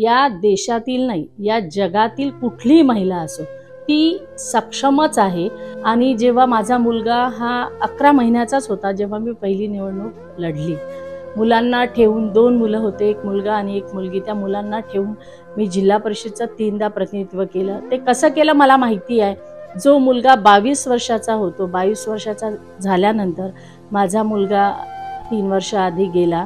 या देशातील नाही या जगातील कुठलीही महिला असो ती सक्षमच आहे आणि जेव्हा माझा मुलगा हा अकरा महिन्याचाच होता जेव्हा मी पहिली निवडणूक लढली मुलांना ठेवून दोन मुलं होते एक मुलगा आणि एक मुलगी त्या मुलांना ठेवून मी जिल्हा परिषदचं तीनदा प्रतिनिधित्व केलं ते कसं केलं मला माहिती आहे जो मुलगा बावीस वर्षाचा होतो बावीस वर्षाचा झाल्यानंतर माझा मुलगा तीन वर्ष आधी गेला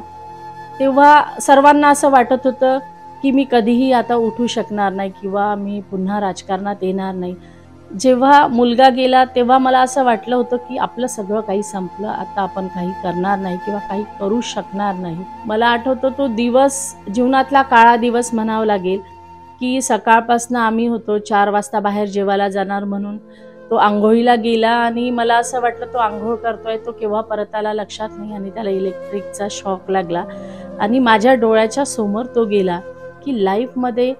तेव्हा सर्वांना असं वाटत होतं की मी कधीही आता उठू शकणार नाही किंवा मी पुन्हा राजकारणात येणार नाही जेव्हा मुलगा गेला तेव्हा मला असं वाटलं होतं की आपलं सगळं काही संपलं आता आपण काही करणार नाही किंवा काही करू शकणार नाही मला आठवतो तो दिवस जीवनातला काळा दिवस म्हणावा लागेल की सकाळपासनं आम्ही होतो चार वाजता बाहेर जेवायला जाणार म्हणून तो आंघोळीला गेला आणि मला असं वाटलं तो आंघोळ करतोय तो केव्हा परत आला लक्षात नाही आणि त्याला इलेक्ट्रिकचा शॉक लागला आणि माझ्या डोळ्याच्या समोर तो गेला की मध्ये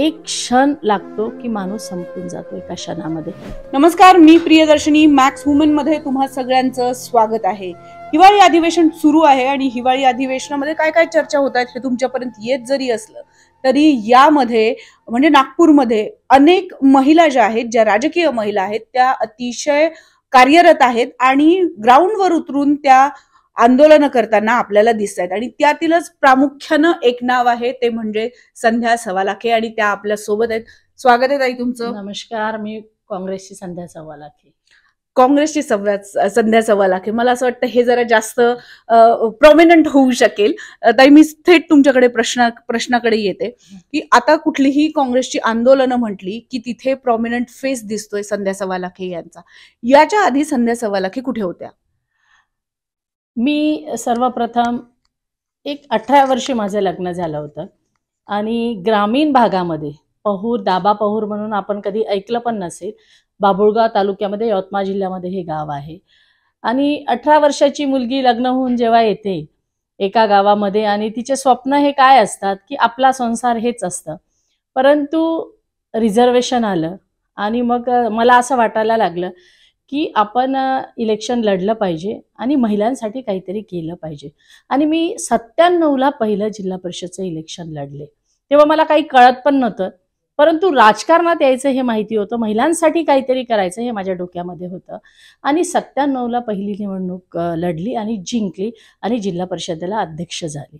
एक क्षण लागतो की माणूस संपून जातो एका क्षणामध्ये नमस्कार मी प्रियदर्शनी मॅक्स वुमेन मध्ये तुम्हा सगळ्यांचं स्वागत आहे हिवाळी अधिवेशन सुरू आहे आणि हिवाळी अधिवेशनामध्ये काय काय चर्चा होत आहेत हे तुमच्यापर्यंत येत जरी असलं तरी यामध्ये म्हणजे नागपूरमध्ये अनेक महिला ज्या आहेत ज्या राजकीय महिला आहेत त्या अतिशय कार्यरत आहेत आणि ग्राउंडवर उतरून त्या आंदोलन करताना आपल्याला दिसत आहेत आणि त्यातीलच प्रामुख्यानं एक नाव आहे ते म्हणजे संध्या सवालाखे आणि त्या आपल्या सोबत आहेत स्वागत आहे ताई तुमचं नमस्कार मी काँग्रेसची संध्या सवालाखे काँग्रेसची संध्या संध्या सवालाखे मला असं वाटतं हे जरा जास्त प्रॉमिनंट होऊ शकेल ताई मी थेट तुमच्याकडे प्रश्न प्रश्नाकडे येते की आता कुठलीही काँग्रेसची आंदोलनं म्हटली की तिथे प्रॉमिनंट फेस दिसतोय संध्या सवालाखे यांचा याच्या आधी संध्या सवालाखे कुठे होत्या मी सर्वप्रथम एक अठरा वर्षी माझं लग्न झालं होतं आणि ग्रामीण भागामध्ये पहूर दाबा पहूर म्हणून आपण कधी ऐकलं पण नसेल बाबुळगाव तालुक्यामध्ये यवतमाळ जिल्ह्यामध्ये हे गाव आहे आणि अठरा वर्षाची मुलगी लग्न होऊन जेव्हा येते एका गावामध्ये आणि तिचे स्वप्न हे काय असतात की आपला संसार हेच असतं परंतु रिझर्वेशन आलं आणि मग मला असं वाटायला लागलं की आपण इलेक्शन लढलं पाहिजे आणि महिलांसाठी काहीतरी केलं पाहिजे आणि मी सत्त्याण्णवला पहिलं जिल्हा परिषदचं इलेक्शन लढले तेव्हा मला काही कळत पण नव्हतं परंतु राजकारणात यायचं हे माहिती होतं महिलांसाठी काहीतरी करायचं हे माझ्या डोक्यामध्ये होतं आणि सत्त्याण्णवला पहिली निवडणूक लढली आणि जिंकली आणि जिल्हा परिषदेला अध्यक्ष झाली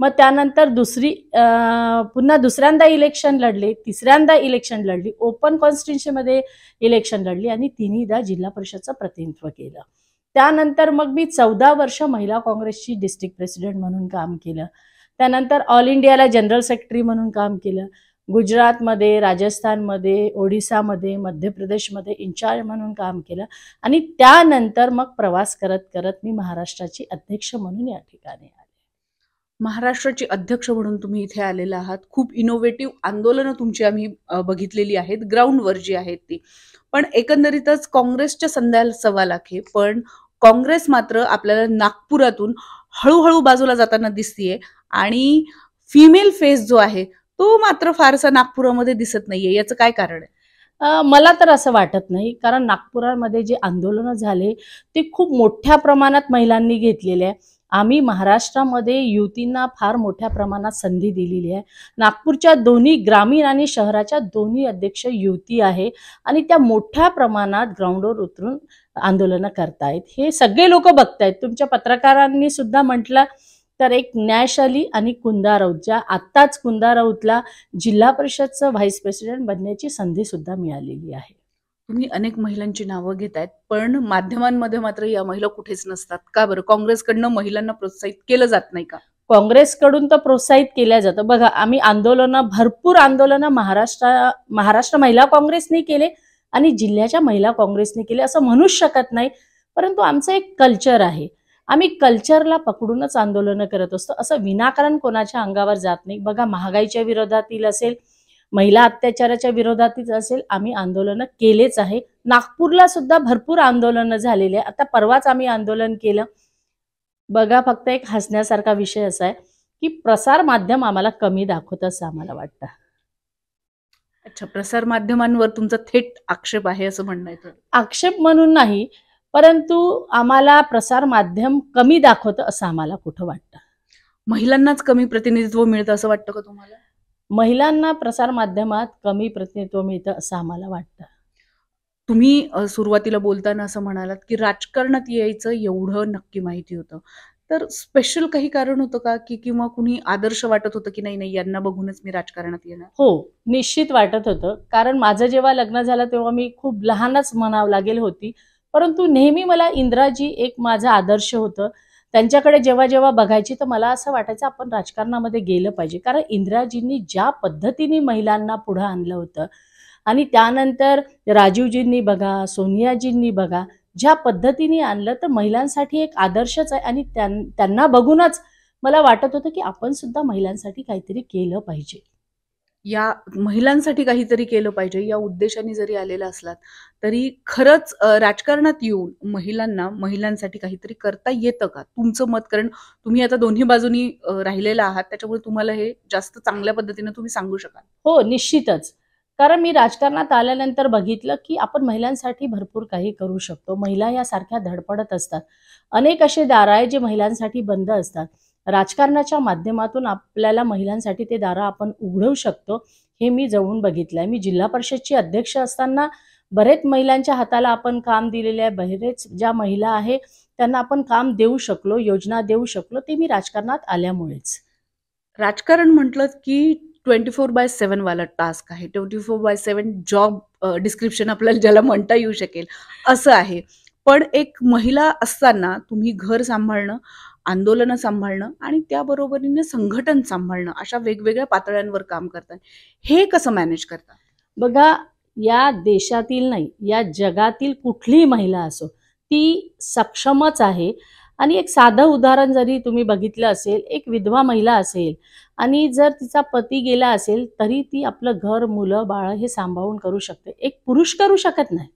मग त्यानंतर दुसरी पुन्हा दुसऱ्यांदा इलेक्शन लढले तिसऱ्यांदा इलेक्शन लढली ओपन कॉन्स्टिट्युन्सीमध्ये इलेक्शन लढली आणि तिन्हीदा जिल्हा परिषदचं प्रतिनिधित्व केलं त्यानंतर मग मी चौदा वर्ष महिला काँग्रेसची डिस्ट्रिक्ट प्रेसिडेंट म्हणून काम केलं त्यानंतर ऑल इंडियाला जनरल सेक्रेटरी म्हणून काम केलं गुजरातमध्ये राजस्थानमध्ये ओडिसामध्ये मध्य प्रदेशमध्ये इन्चार्ज म्हणून काम केलं आणि त्यानंतर मग प्रवास करत करत मी महाराष्ट्राची अध्यक्ष म्हणून या ठिकाणी महाराष्ट्राची अध्यक्ष म्हणून तुम्ही इथे आलेला आहात खूप इनोव्हेटिव्ह आंदोलनं तुमची आम्ही बघितलेली आहेत ग्राउंडवर जी आहेत ती पण एकंदरीतच काँग्रेसच्या संध्या सव्वा लाखे पण काँग्रेस मात्र आपल्याला नागपुरातून हळूहळू बाजूला जाताना दिसतीये आणि फिमेल फेस जो आहे तो मात्र फारसा नागपुरामध्ये दिसत नाहीये याचं काय कारण आहे मला तर असं वाटत नाही कारण नागपुरामध्ये जे आंदोलनं झाले ते खूप मोठ्या प्रमाणात महिलांनी घेतलेले आहे आम्ही महाराष्ट्रामध्ये युवतींना फार मोठ्या प्रमाणात संधी दिलेली आहे नागपूरच्या दोन्ही ग्रामीण आणि शहराच्या दोन्ही अध्यक्ष युवती आहे आणि त्या मोठ्या प्रमाणात ग्राउंडवर उतरून आंदोलनं करतायत हे सगळे लोक बघतायत तुमच्या पत्रकारांनी सुद्धा म्हटलं तर एक न्यायशाली आणि कुंदा राऊत ज्या आत्ताच कुंदा राऊतला जिल्हा परिषदचं व्हाईस प्रेसिडेंट बनण्याची संधी सुद्धा मिळालेली आहे तुम्ही अनेक महिलांची नावं घेत आहेत पण माध्यमांमध्ये मात्र या महिला कुठेच नसतात का बरं काँग्रेसकडनं महिलांना प्रोत्साहित केलं जात नाही का काँग्रेसकडून तर प्रोत्साहित केल्या जातं बघा आम्ही आंदोलनं भरपूर आंदोलनं महाराष्ट्र महाराष्ट्र महिला काँग्रेसने केले आणि जिल्ह्याच्या महिला काँग्रेसने केले असं म्हणूच शकत नाही परंतु आमचं एक कल्चर आहे आम्ही कल्चरला पकडूनच आंदोलनं करत असतो असं विनाकारण कोणाच्या अंगावर जात नाही बघा महागाईच्या विरोधातील असेल महिला अत्याचाराच्या विरोधातच असेल आम्ही आंदोलन केलेच आहे नागपूरला सुद्धा भरपूर आंदोलनं झालेली आहे आता परवाच आम्ही आंदोलन केलं बघा फक्त एक हसण्यासारखा विषय असा आहे की प्रसार माध्यम आम्हाला कमी दाखवत असं आम्हाला वाटतं अच्छा प्रसार माध्यमांवर तुमचा थेट आक्षेप आहे असं म्हणणं आक्षेप म्हणून नाही परंतु आम्हाला प्रसार माध्यम कमी दाखवतं असं आम्हाला कुठं वाटतं महिलांनाच कमी प्रतिनिधित्व मिळतं असं वाटतं का तुम्हाला महिलांना प्रसारमाध्यमात कमी प्रतिनिधित्व मिळतं असं आम्हाला वाटतं तुम्ही सुरुवातीला बोलताना असं म्हणालात की राजकारणात यायचं एवढं नक्की माहिती होतं तर स्पेशल काही कारण होतं का की किंवा कुणी आदर्श वाटत होतं की नाही नाही यांना बघूनच मी राजकारणात येणार हो निश्चित वाटत होतं कारण माझं जेव्हा लग्न झालं तेव्हा मी खूप लहानच म्हणावं लागेल होती परंतु नेहमी मला इंद्राजी एक माझं आदर्श होतं त्यांच्याकडे जेव्हा जेव्हा बघायची तर मला असं वाटायचं आपण राजकारणामध्ये गेलं पाहिजे कारण इंदिराजींनी ज्या पद्धतीने महिलांना पुढं आणलं होतं आणि त्यानंतर राजीवजींनी बघा सोनियाजींनी बघा ज्या पद्धतीने आणलं तर महिलांसाठी एक आदर्शच आहे आणि त्यांना बघूनच मला वाटत होतं की आपण सुद्धा महिलांसाठी काहीतरी केलं पाहिजे या महिलांसाठी काहीतरी केलं पाहिजे या उद्देशाने जरी आलेला असलात तरी खरंच राजकारणात येऊन महिलांना महिलांसाठी काहीतरी करता येतं का तुमचं मत कारण तुम्ही आता दोन्ही बाजूनी राहिलेला आहात त्याच्यामुळे तुम्हाला हे जास्त चांगल्या पद्धतीने तुम्ही सांगू शकाल हो निश्चितच कारण मी राजकारणात आल्यानंतर बघितलं की आपण महिलांसाठी भरपूर काही करू शकतो महिला यासारख्या धडपडत असतात अनेक असे दार आहे जे महिलांसाठी बंद असतात राजकारणाच्या माध्यमातून आपल्याला महिलांसाठी ते दारा आपण उघडवू शकतो हे मी जवळून बघितलं आहे मी जिल्हा परिषदची अध्यक्ष असताना बरेच महिलांच्या हाताला आपण काम दिलेले आहे बरेच ज्या महिला आहे त्यांना आपण काम देऊ शकलो योजना देऊ शकलो ते मी राजकारणात आल्यामुळेच राजकारण म्हटलं की ट्वेंटी फोर बाय वाला टास्क आहे twenty four by seven job description आपल्याला ज्याला म्हणता येऊ शकेल असं आहे पण एक महिला असताना तुम्ही घर सांभाळणं आंदोलनं सांभाळणं आणि त्याबरोबरीने संघटन सांभाळणं अशा वेगवेगळ्या पातळ्यांवर काम करतात हे कसं मॅनेज करतात बघा या देशातील नाही या जगातील कुठलीही महिला असो ती सक्षमच आहे आणि एक साधं उदाहरण जरी तुम्ही बघितलं असेल एक विधवा महिला असेल आणि जर तिचा पती गेला असेल तरी ती आपलं घर मुलं बाळ हे सांभाळून करू शकते एक पुरुष करू शकत नाही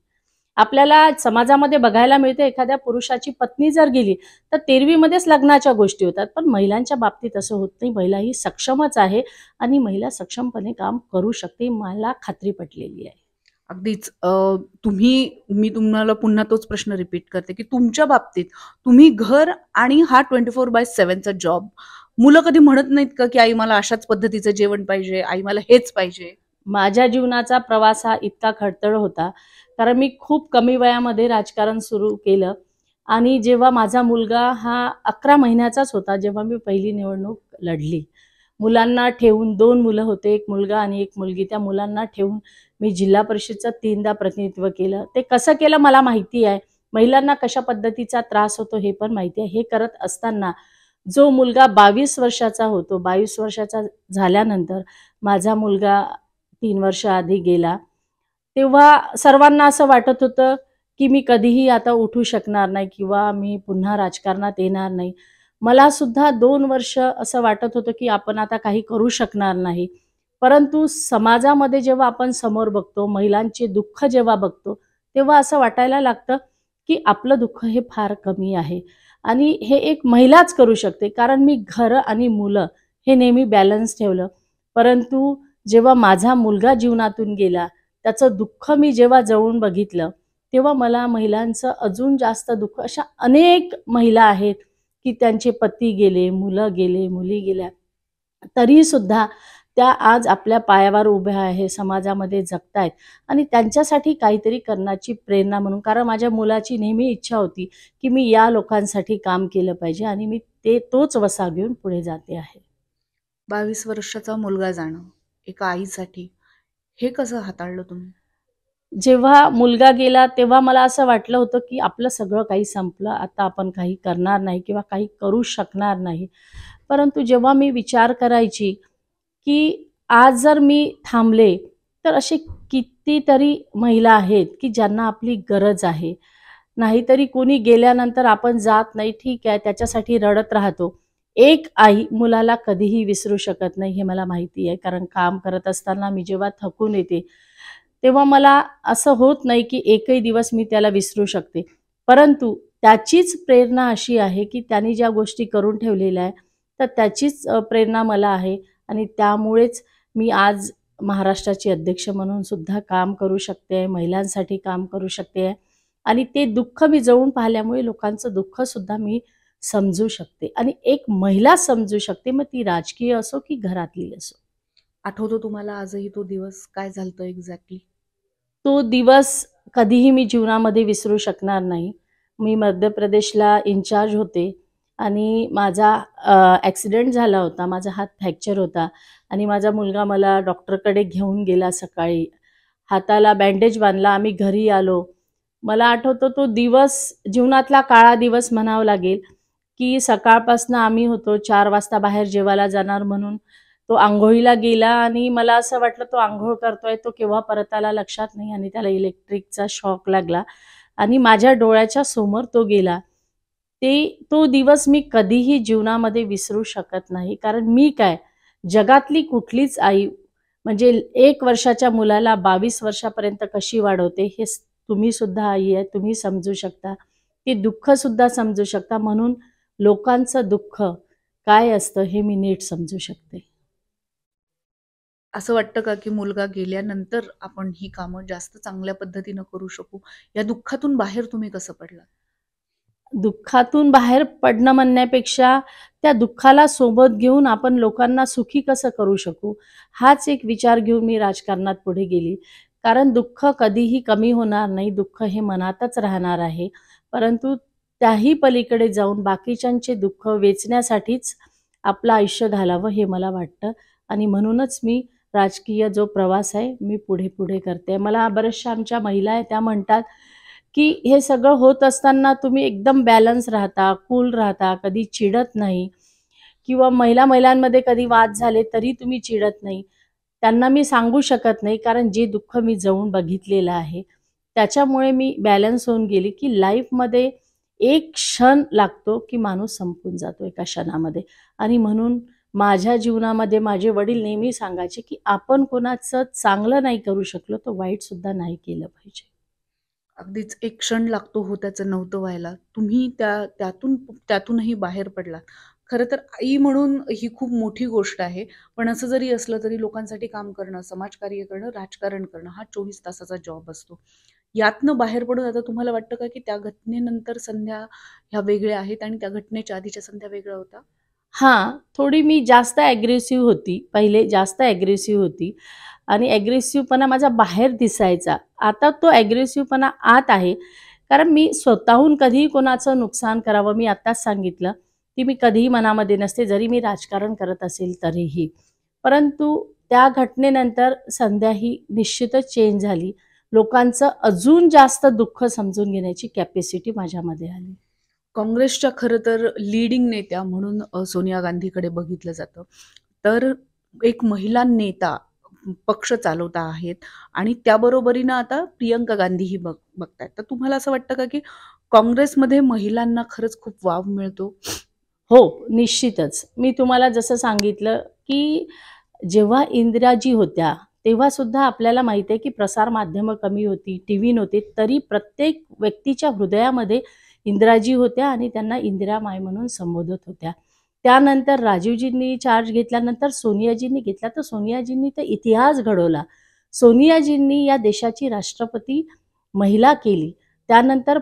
आपल्याला समाजामध्ये बघायला मिळते एखाद्या पुरुषाची पत्नी जर गेली तर तेरवीमध्येच लग्नाच्या गोष्टी होतात पण महिलांच्या बाबतीत असं होत नाही महिला ही सक्षमच आहे आणि महिला सक्षमपणे काम करू शकते मला खात्री पटलेली आहे अगदीच तुम्ही मी तुम्हाला पुन्हा तोच प्रश्न रिपीट करते की तुमच्या बाबतीत तुम्ही घर आणि हा ट्वेंटी फोर बाय सेव्हनचा जॉब मुलं कधी म्हणत नाहीत का की आई मला अशाच पद्धतीचं जेवण पाहिजे आई मला हेच पाहिजे माझ्या जीवनाचा प्रवास हा इतका खडतळ होता कारण मी खूप कमी वयामध्ये राजकारण सुरू केलं आणि जेव्हा माझा मुलगा हा अकरा महिन्याचाच होता जेव्हा मी पहिली निवडणूक लढली मुलांना ठेवून दोन मुलं होते एक मुलगा आणि एक मुलगी त्या मुलांना ठेवून मी जिल्हा परिषदचं तीनदा प्रतिनिधित्व केलं ते कसं केलं मला माहिती आहे महिलांना कशा पद्धतीचा त्रास होतो हे पण माहिती आहे हे करत असताना जो मुलगा बावीस वर्षाचा होतो बावीस वर्षाचा झाल्यानंतर माझा मुलगा तीन वर्ष आधी गेला तेव्हा सर्वांना असं वाटत होतं की मी कधीही आता उठू शकणार नाही किंवा मी पुन्हा राजकारणात येणार नाही मला सुद्धा दोन वर्ष असं वाटत होतं की आपण आता काही करू शकणार नाही परंतु समाजामध्ये जेव्हा आपण समोर बघतो महिलांचे दुःख जेव्हा बघतो तेव्हा असं वाटायला लागतं की आपलं दुःख हे फार कमी आहे आणि हे एक महिलाच करू शकते कारण मी घर आणि मुलं हे नेहमी बॅलन्स ठेवलं परंतु जेव्हा माझा मुलगा जीवनातून गेला त्याचं दुःख मी जेव्हा जवळून बघितलं तेव्हा मला महिलांचं अजून जास्त दुःख अशा अनेक महिला आहेत की त्यांचे पती गेले मुलं गेले मुली गेल्या तरी सुद्धा त्या आज आपल्या पायावर उभ्या आहे समाजामध्ये आहेत आणि त्यांच्यासाठी काहीतरी करण्याची प्रेरणा म्हणून कारण माझ्या मुलाची नेहमी इच्छा होती की मी या लोकांसाठी काम केलं पाहिजे आणि मी ते तोच वसा घेऊन पुढे जाते आहे बावीस वर्षाचा मुलगा जाणं एका आईसाठी हे कसं हाताळलं तुम्ही जेव्हा मुलगा गेला तेव्हा मला असं वाटलं होतं की आपलं सगळं काही संपलं आता आपण काही करणार नाही किंवा काही करू शकणार नाही परंतु जेव्हा मी विचार करायची की आज जर मी थांबले तर असे कितीतरी महिला आहेत की ज्यांना आपली गरज आहे नाहीतरी कोणी गेल्यानंतर आपण जात नाही ठीक आहे त्याच्यासाठी रडत राहतो एक आई मुलाला कधीही विसरू शकत नाही हे मला माहिती आहे कारण काम करत असताना मी जेव्हा थकून येते तेव्हा मला असं होत नाही की एकही दिवस मी त्याला विसरू शकते परंतु त्याचीच प्रेरणा अशी आहे की त्यांनी ज्या गोष्टी करून ठेवलेल्या आहे तर त्याचीच प्रेरणा मला आहे आणि त्यामुळेच मी आज महाराष्ट्राची अध्यक्ष म्हणून सुद्धा काम करू शकते आहे महिलांसाठी काम करू शकते आहे आणि ते दुःख मी जवळून पाहिल्यामुळे लोकांचं दुःखसुद्धा मी समजू शकते आणि एक महिला समजू शकते मग ती राजकीय असो की घरातली असो आठवतो तुम्हाला आजही तो दिवस काय झालतो एक्झॅक्टली तो दिवस कधीही मी जीवनामध्ये विसरू शकणार नाही मी मध्य प्रदेशला इन्चार्ज होते आणि माझा ॲक्सिडेंट झाला होता माझा हात फ्रॅक्चर होता आणि माझा मुलगा मला डॉक्टरकडे घेऊन गेला सकाळी हाताला बँडेज बांधला आम्ही घरी आलो मला आठवतो तो दिवस जीवनातला काळा दिवस म्हणावा लागेल की सकाळपासनं आम्ही होतो चार वाजता बाहेर जेवायला जाणार म्हणून तो आंघोळीला गेला आणि मला असं वाटलं तो आंघोळ करतोय तो केव्हा परत आला लक्षात नाही आणि त्याला इलेक्ट्रिकचा शॉक लागला आणि माझ्या डोळ्याच्या समोर तो गेला ते तो दिवस मी कधीही जीवनामध्ये विसरू शकत नाही कारण मी काय जगातली कुठलीच आई म्हणजे एक वर्षाच्या मुलाला बावीस वर्षापर्यंत कशी वाढवते हे तुम्ही सुद्धा आई आहे तुम्ही समजू शकता ते दुःख सुद्धा समजू शकता म्हणून लोकांचं दुःख काय असतं हे मी नीट समजू शकते असं वाटतं का की मुलगा गेल्यानंतर आपण ही कामं जास्त चांगल्या पद्धतीनं करू शकू या दुःखातून बाहेर तुम्ही कसं पडला दुःखातून बाहेर पडणं म्हणण्यापेक्षा त्या दुःखाला सोबत घेऊन आपण लोकांना सुखी कसं करू शकू हाच एक विचार घेऊन मी राजकारणात पुढे गेली कारण दुःख कधीही कमी होणार नाही दुःख हे मनातच राहणार आहे परंतु त्याही पलीकडे जाऊन बाकीच्यांचे दुःख वेचण्यासाठीच आपलं आयुष्य घालावं हे मला वाटतं आणि म्हणूनच मी राजकीय जो प्रवास आहे मी पुढे पुढे करते मला बऱ्याचशा आमच्या महिला आहे त्या म्हणतात की हे सगळं होत असताना तुम्ही एकदम बॅलन्स राहता कूल राहता कधी चिडत नाही किंवा महिला महिलांमध्ये कधी वाद झाले तरी तुम्ही चिडत नाही त्यांना मी सांगू शकत नाही कारण जे दुःख मी जाऊन बघितलेलं आहे त्याच्यामुळे मी बॅलन्स होऊन गेली की लाईफमध्ये एक क्षण लागतो की माणूस संपून जातो एका क्षणामध्ये आणि म्हणून माझ्या जीवनामध्ये माझे वडील नेहमी सांगायचे की आपण कोणाचं चांगलं नाही करू शकलो तर वाईट सुद्धा नाही केलं पाहिजे अगदीच एक क्षण लागतो हो त्याचं नव्हतं व्हायला तुम्ही त्या त्यातून त्यातूनही बाहेर पडलात खरं तर आई म्हणून ही खूप मोठी गोष्ट आहे पण असं जरी असलं तरी लोकांसाठी काम करणं समाजकार्य करणं राजकारण करणं हा चोवीस तासाचा जॉब असतो यातनं बाहेर पडून आता तुम्हाला वाटतं का की त्या घटनेनंतर संध्या ह्या वेगळ्या आहेत आणि त्या घटनेच्या आधीच्या संध्या वेगळ्या होता हां थोडी मी जास्त ॲग्रेसिव्ह होती पहिले जास्त ॲग्रेसिव्ह होती आणि ॲग्रेसिव्हपणा माझा बाहेर दिसायचा आता तो ॲग्रेसिव्हपणा आत आहे कारण मी स्वतःहून कधीही कोणाचं नुकसान करावं मी आत्ताच सांगितलं ती मी कधीही मनामध्ये नसते जरी मी राजकारण करत असेल तरीही परंतु त्या घटनेनंतर संध्या ही निश्चितच चेंज झाली लोकांचं अजून जास्त दुःख समजून घेण्याची कॅपॅसिटी माझ्यामध्ये आली काँग्रेसच्या खरं तर लिडिंग नेत्या म्हणून सोनिया गांधीकडे बघितलं जातं तर एक महिला नेता पक्ष चालवता आहेत आणि त्याबरोबरीनं आता प्रियंका गांधीही ही बघ बघतायत तर तुम्हाला असं वाटतं का की काँग्रेसमध्ये महिलांना खरंच खूप वाव मिळतो हो निश्चितच मी तुम्हाला जसं सांगितलं की जेव्हा इंदिराजी होत्या तेव्हा सुद्धा आपल्याला माहिती आहे की प्रसार माध्यम कमी होती टी व्ही नव्हती तरी प्रत्येक व्यक्तीच्या हृदयामध्ये इंदिराजी होत्या आणि त्यांना इंदिरा माय म्हणून संबोधत होत्या त्यानंतर राजीवजींनी चार्ज घेतल्यानंतर सोनियाजींनी घेतला तर सोनियाजींनी तर इतिहास घडवला सोनियाजींनी या देशाची राष्ट्रपती महिला केली त्यानंतर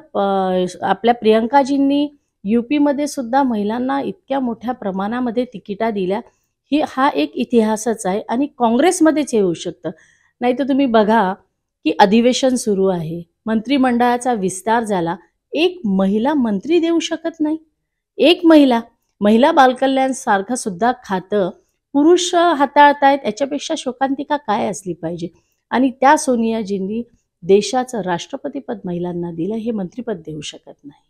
आपल्या प्रियंकाजींनी यूपीमध्ये सुद्धा महिलांना इतक्या मोठ्या प्रमाणामध्ये तिकिटा दिल्या ही हा एक इतिहासच आहे आणि काँग्रेसमध्येच हे होऊ शकतं नाही तर तुम्ही बघा की अधिवेशन सुरू आहे मंत्रिमंडळाचा विस्तार झाला एक महिला मंत्री देऊ शकत नाही एक महिला महिला बालकल्याण सारखं सुद्धा खातं पुरुष हाताळतायत याच्यापेक्षा शोकांतिका काय असली पाहिजे आणि त्या सोनियाजींनी देशाचं राष्ट्रपतीपद महिलांना दिलं हे मंत्रिपद देऊ शकत नाही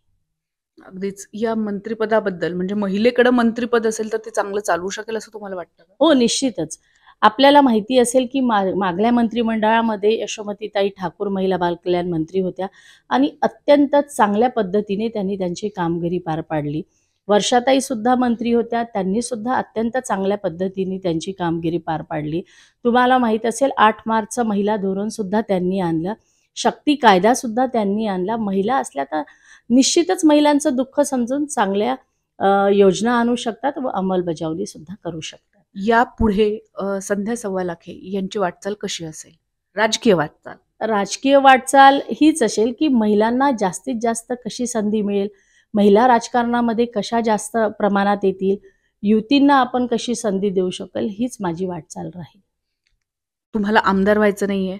अगदीच या मंत्रिपदाबद्दल म्हणजे महिलेकडे मंत्रिपद असेल तर ते चांगलं चालवू शकेल असं तुम्हाला वाटतं हो निश्चितच आपल्याला माहिती असेल की मा मागल्या मंत्रिमंडळामध्ये यशोमतीताई ठाकूर महिला बालकल्याण मंत्री होत्या आणि अत्यंत चांगल्या पद्धतीने त्यांनी त्यांची कामगिरी पार पाडली वर्षाताई सुद्धा मंत्री होत्या त्यांनी सुद्धा अत्यंत चांगल्या पद्धतीने त्यांची कामगिरी पार पाडली तुम्हाला माहीत असेल आठ मार्चचं महिला धोरण सुद्धा त्यांनी आणलं शक्ती कायदा सुद्धा त्यांनी आणला महिला असल्या तर निश्चितच महिलांचं दुःख समजून चांगल्या योजना आणू शकतात व अंमलबजावणी सुद्धा करू शकतात यापुढे संध्या सव्वा लाखे यांची वाटचाल कशी असेल राजकीय वाटचाल राजकीय वाटचाल हीच असेल की महिलांना जास्तीत जास्त कशी संधी मिळेल महिला राजकारणामध्ये कशा जास्त प्रमाणात येतील युतींना आपण कशी संधी देऊ शकेल हीच माझी वाटचाल राहील तुम्हाला आमदार व्हायचं नाहीये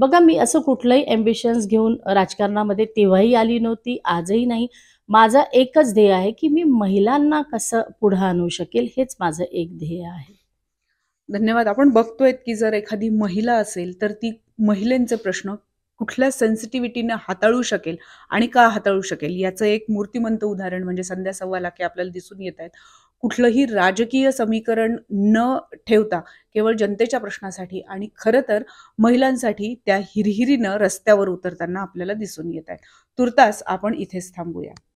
बघा मी असं कुठलंही एम्बिशन्स घेऊन राजकारणामध्ये तेव्हाही आली नव्हती आजही नाही माझा एकच ध्येय आहे की मी महिलांना कसं पुढे आणू शकेल हेच माझं एक ध्येय आहे धन्यवाद आपण बघतोय की जर एखादी महिला असेल तर ती महिलेंचे प्रश्न कुठल्या सेन्सिटिव्हिटीने हाताळू शकेल आणि का हाताळू शकेल याचं एक मूर्तिमंत उदाहरण म्हणजे संध्या सव्वा लाखे आपल्याला दिसून येत आहेत कुठलंही राजकीय समीकरण न ठेवता केवळ जनतेच्या प्रश्नासाठी आणि खरं तर महिलांसाठी त्या हिरहिरीनं रस्त्यावर उतरताना आपल्याला दिसून येत आहेत तुर्तास आपण इथेच थांबूया